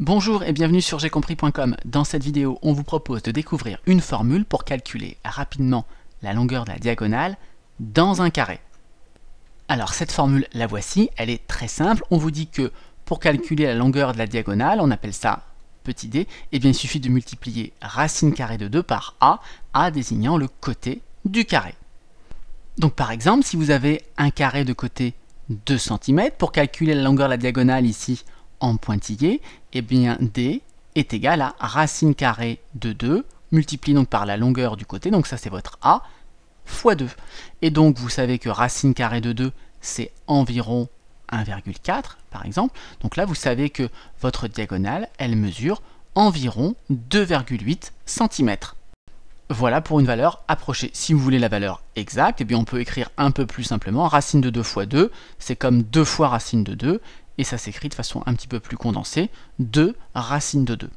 Bonjour et bienvenue sur compris.com. Dans cette vidéo, on vous propose de découvrir une formule pour calculer rapidement la longueur de la diagonale dans un carré. Alors cette formule, la voici, elle est très simple. On vous dit que pour calculer la longueur de la diagonale, on appelle ça petit d, et eh bien il suffit de multiplier racine carrée de 2 par a, a désignant le côté du carré. Donc par exemple, si vous avez un carré de côté 2 cm, pour calculer la longueur de la diagonale ici, en pointillé, eh bien d est égal à racine carrée de 2, multiplié donc par la longueur du côté, donc ça c'est votre a, fois 2. Et donc vous savez que racine carrée de 2, c'est environ 1,4 par exemple. Donc là vous savez que votre diagonale, elle mesure environ 2,8 cm. Voilà pour une valeur approchée. Si vous voulez la valeur exacte, et eh bien on peut écrire un peu plus simplement. Racine de 2 fois 2, c'est comme 2 fois racine de 2, et ça s'écrit de façon un petit peu plus condensée, 2 racine de 2.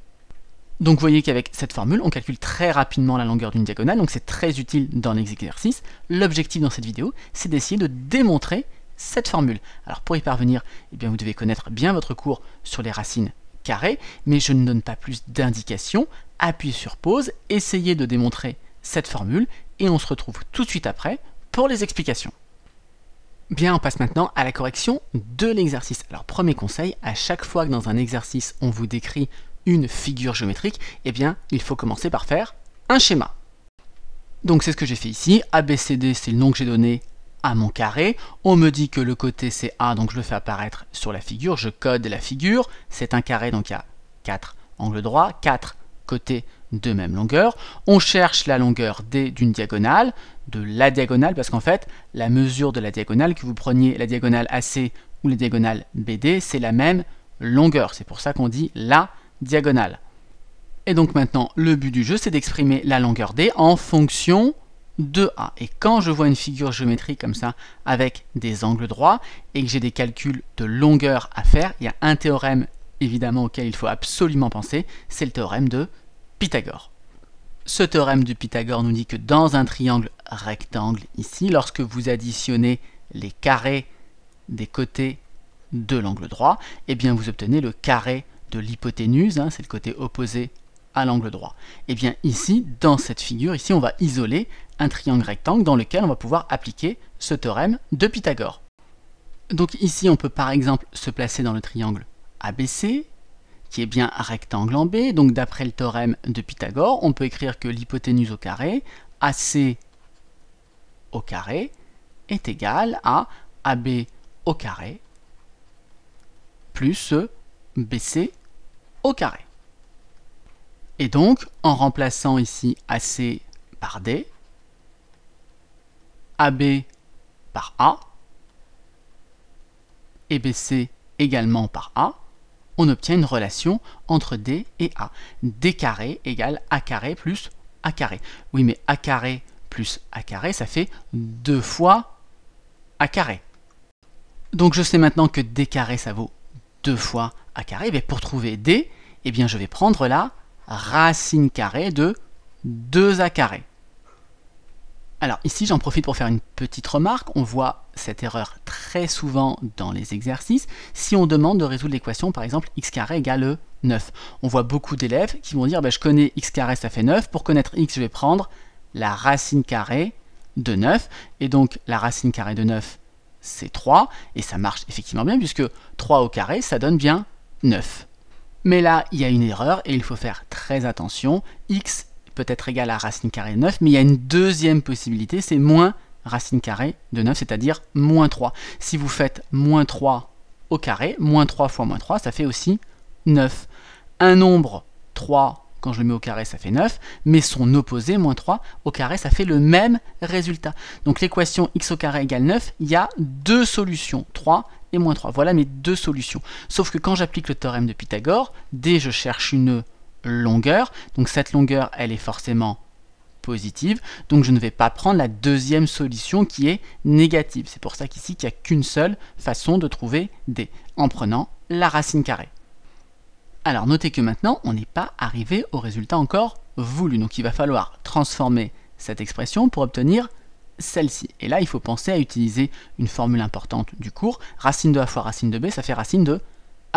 Donc vous voyez qu'avec cette formule, on calcule très rapidement la longueur d'une diagonale, donc c'est très utile dans les exercices. L'objectif dans cette vidéo, c'est d'essayer de démontrer cette formule. Alors pour y parvenir, eh bien vous devez connaître bien votre cours sur les racines carrées, mais je ne donne pas plus d'indications. Appuyez sur pause, essayez de démontrer cette formule, et on se retrouve tout de suite après pour les explications. Bien, on passe maintenant à la correction de l'exercice. Alors, premier conseil, à chaque fois que dans un exercice on vous décrit une figure géométrique, eh bien, il faut commencer par faire un schéma. Donc, c'est ce que j'ai fait ici. ABCD, c'est le nom que j'ai donné à mon carré. On me dit que le côté c'est A, donc je le fais apparaître sur la figure. Je code la figure. C'est un carré, donc il y a 4 angles droits, 4 côtés de même longueur. On cherche la longueur D d'une diagonale, de la diagonale, parce qu'en fait, la mesure de la diagonale, que vous preniez la diagonale AC ou la diagonale BD, c'est la même longueur. C'est pour ça qu'on dit la diagonale. Et donc maintenant, le but du jeu, c'est d'exprimer la longueur D en fonction de A. Et quand je vois une figure géométrique comme ça, avec des angles droits, et que j'ai des calculs de longueur à faire, il y a un théorème évidemment auquel il faut absolument penser, c'est le théorème de Pythagore. Ce théorème de Pythagore nous dit que dans un triangle rectangle ici, lorsque vous additionnez les carrés des côtés de l'angle droit, eh bien vous obtenez le carré de l'hypoténuse, hein, c'est le côté opposé à l'angle droit. Et eh bien ici, dans cette figure, ici on va isoler un triangle rectangle dans lequel on va pouvoir appliquer ce théorème de Pythagore. Donc ici on peut par exemple se placer dans le triangle ABC, qui est bien un rectangle en B. Donc d'après le théorème de Pythagore, on peut écrire que l'hypoténuse au carré, AC au carré, est égal à AB au carré plus BC au carré. Et donc, en remplaçant ici AC par D, AB par A, et BC également par A, on obtient une relation entre D et A. D carré égale A carré plus A carré. Oui, mais A carré plus A carré, ça fait 2 fois A carré. Donc je sais maintenant que D carré, ça vaut 2 fois A carré. Mais pour trouver D, eh bien je vais prendre la racine carrée de 2A carré. Alors ici, j'en profite pour faire une petite remarque. On voit cette erreur très souvent dans les exercices si on demande de résoudre l'équation, par exemple, x carré égale 9. On voit beaucoup d'élèves qui vont dire ben, je connais x carré, ça fait 9. Pour connaître x, je vais prendre la racine carrée de 9. Et donc, la racine carrée de 9, c'est 3. Et ça marche effectivement bien puisque 3 au carré, ça donne bien 9. Mais là, il y a une erreur et il faut faire très attention. x peut être égal à racine carrée de 9, mais il y a une deuxième possibilité, c'est moins racine carrée de 9, c'est-à-dire moins 3. Si vous faites moins 3 au carré, moins 3 fois moins 3, ça fait aussi 9. Un nombre 3, quand je le mets au carré, ça fait 9, mais son opposé, moins 3, au carré, ça fait le même résultat. Donc l'équation x au carré égale 9, il y a deux solutions, 3 et moins 3. Voilà mes deux solutions. Sauf que quand j'applique le théorème de Pythagore, dès que je cherche une longueur. Donc cette longueur, elle est forcément positive. Donc je ne vais pas prendre la deuxième solution qui est négative. C'est pour ça qu'ici, il n'y a qu'une seule façon de trouver D, en prenant la racine carrée. Alors notez que maintenant, on n'est pas arrivé au résultat encore voulu. Donc il va falloir transformer cette expression pour obtenir celle-ci. Et là, il faut penser à utiliser une formule importante du cours. Racine de a fois racine de b, ça fait racine de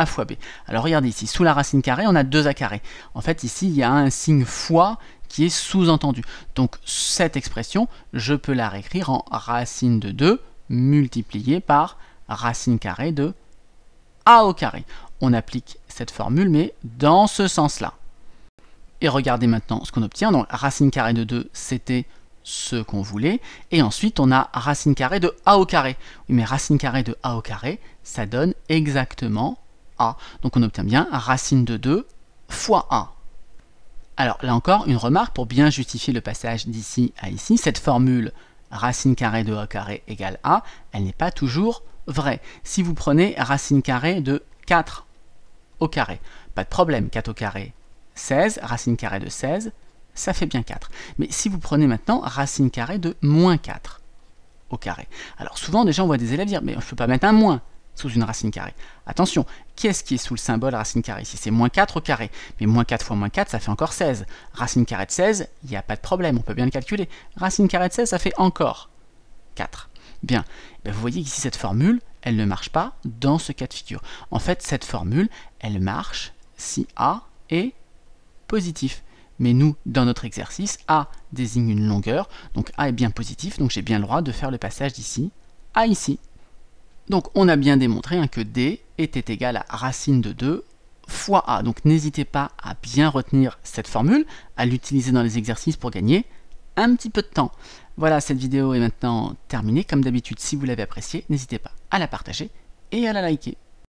fois b. Alors regardez ici, sous la racine carrée, on a 2a carré. En fait, ici, il y a un signe fois qui est sous-entendu. Donc cette expression, je peux la réécrire en racine de 2 multipliée par racine carrée de a au carré. On applique cette formule, mais dans ce sens-là. Et regardez maintenant ce qu'on obtient. Donc racine carrée de 2, c'était ce qu'on voulait. Et ensuite, on a racine carrée de a au carré. Oui, mais racine carrée de a au carré, ça donne exactement donc on obtient bien racine de 2 fois a. Alors là encore, une remarque pour bien justifier le passage d'ici à ici. Cette formule racine carrée de a carré égale a, elle n'est pas toujours vraie. Si vous prenez racine carrée de 4 au carré, pas de problème, 4 au carré, 16, racine carrée de 16, ça fait bien 4. Mais si vous prenez maintenant racine carrée de moins 4 au carré, alors souvent déjà on voit des élèves dire « mais je ne peux pas mettre un moins » sous une racine carrée. Attention, Qu'est-ce qui est sous le symbole racine carrée Ici, c'est moins 4 au carré. Mais moins 4 fois moins 4, ça fait encore 16. Racine carrée de 16, il n'y a pas de problème, on peut bien le calculer. Racine carrée de 16, ça fait encore 4. Bien, eh ben, vous voyez qu'ici, cette formule, elle ne marche pas dans ce cas de figure. En fait, cette formule, elle marche si A est positif. Mais nous, dans notre exercice, A désigne une longueur, donc A est bien positif, donc j'ai bien le droit de faire le passage d'ici à ici. Donc on a bien démontré hein, que D était égal à racine de 2 fois A. Donc n'hésitez pas à bien retenir cette formule, à l'utiliser dans les exercices pour gagner un petit peu de temps. Voilà, cette vidéo est maintenant terminée. Comme d'habitude, si vous l'avez appréciée, n'hésitez pas à la partager et à la liker.